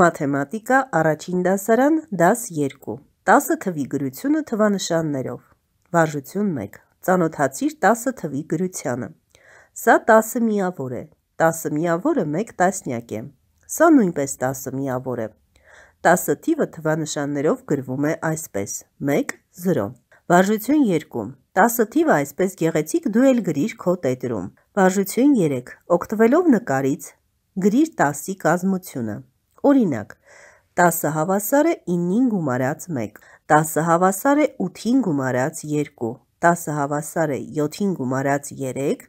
Մաթեմատիկա առաջին դասարան դաս 2 10 թվի գրությունը թվանշաններով Վարժություն 1 Ծանոթացիր 10 թվի գրությանը Սա 10 միավոր է 10 միավորը 1 տասնյակ է Սա նույնպես 10 միավոր է 10 թիվը թվանշաններով գրվում է այսպես 1 0 Վարժություն 2 10 թիվը այսպես գեղեցիկ դու էլ գրիր քո տետրում Վարժություն 3 Օգտվելով նկարից գրիր 10-ի կազմությունը Օրինակ, 10 հավասար է 9-ին գումարած 1, 10 հավասար է 8-ին գումարած 2, 10 հավասար է 7-ին գումարած 3,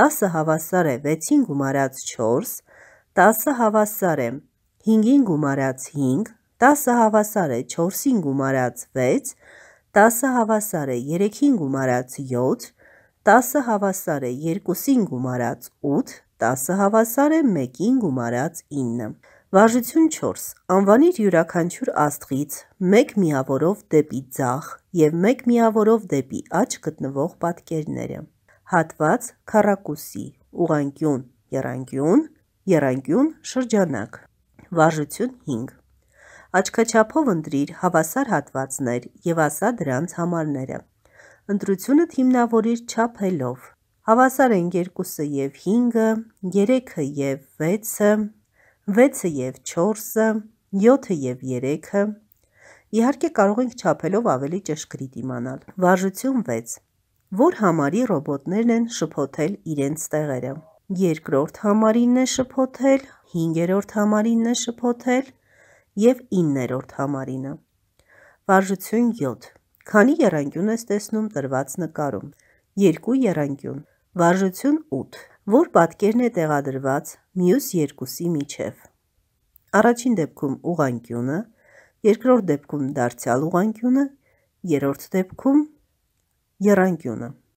10 հավասար է 6-ին գումարած 4, 10 հավասար է 5-ին գումարած 5, 10 հավասար է 4-ին գումարած 6, 10 հավասար է 3-ին գումարած 7, 10 հավասար է 2-ին գումարած 8, 10 հավասար է 1-ին գումարած 9։ Վարժություն 4. Անվանիր յուրաքանչյուր աստղից մեկ միավորով դեպի ձախ և մեկ միավորով դեպի աջ գտնվող պատկերները։ Հատված քառակուսի, ուղանկյուն, եռանկյուն, եռանկյուն շրջանակ։ Վարժություն 5. Աչքաչափով ընտրիր հավասար հատվածներ և ասա դրանց համարները։ Ընտրությունդ հիմնավորիր չափելով։ Հավասար են 2-ը և 5-ը, 3-ը և 6-ը, 6-ը եւ 4-ը, 7-ը եւ 3-ը։ Իհարկե կարող ենք չափելով ավելի ճշգրիտ իմանալ։ Վարժություն 6. Որ համարի ռոբոտներն են շփոթել իրենց տեղերը։ Երկրորդ համարինն է շփոթել, 5-րդ համարինն է շփոթել եւ 9-րդ համարինը։ Վարժություն 7. Քանի երանգյուն ես տեսնում տրված նկարում։ 2 երանգյուն։ Վարժություն 8 որ պատկերն է տեղադրված մյուս երկուսի միջև։ Առաջին դեպքում ուղանկյունը, երկրորդ դեպքում դարձյալ ուղանկյունը, երրորդ դեպքում եռանկյունը։